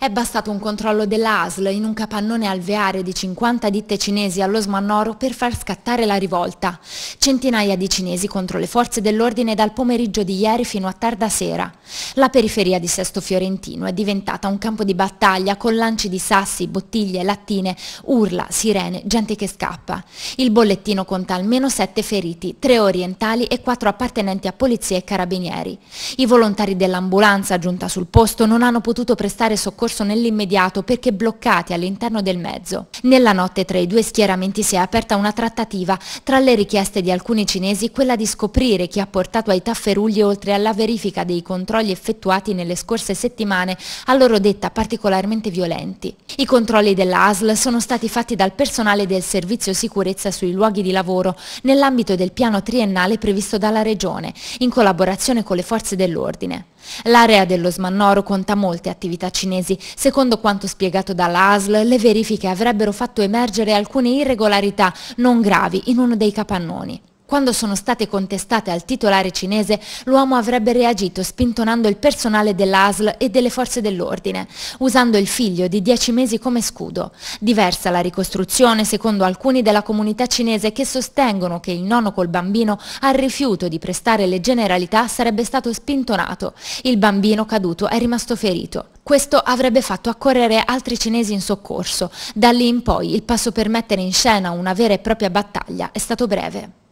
È bastato un controllo dell'ASL in un capannone alveare di 50 ditte cinesi allo Smannoro per far scattare la rivolta. Centinaia di cinesi contro le forze dell'ordine dal pomeriggio di ieri fino a tarda sera. La periferia di Sesto Fiorentino è diventata un campo di battaglia con lanci di sassi, bottiglie, lattine, urla, sirene, gente che scappa. Il bollettino conta almeno 7 feriti, 3 orientali e 4 appartenenti a polizia e carabinieri. I volontari dell'ambulanza giunta sul posto non hanno potuto prestare soccorso soccorso nell'immediato perché bloccati all'interno del mezzo. Nella notte tra i due schieramenti si è aperta una trattativa, tra le richieste di alcuni cinesi quella di scoprire chi ha portato ai tafferugli oltre alla verifica dei controlli effettuati nelle scorse settimane, a loro detta particolarmente violenti. I controlli dell'ASL sono stati fatti dal personale del Servizio Sicurezza sui luoghi di lavoro nell'ambito del piano triennale previsto dalla Regione, in collaborazione con le forze dell'ordine. L'area dello Smannoro conta molte attività cinesi mesi. Secondo quanto spiegato dall'ASL, le verifiche avrebbero fatto emergere alcune irregolarità non gravi in uno dei capannoni. Quando sono state contestate al titolare cinese, l'uomo avrebbe reagito spintonando il personale dell'ASL e delle forze dell'ordine, usando il figlio di 10 mesi come scudo. Diversa la ricostruzione secondo alcuni della comunità cinese che sostengono che il nonno col bambino al rifiuto di prestare le generalità sarebbe stato spintonato. Il bambino caduto è rimasto ferito. Questo avrebbe fatto accorrere altri cinesi in soccorso. Da lì in poi il passo per mettere in scena una vera e propria battaglia è stato breve.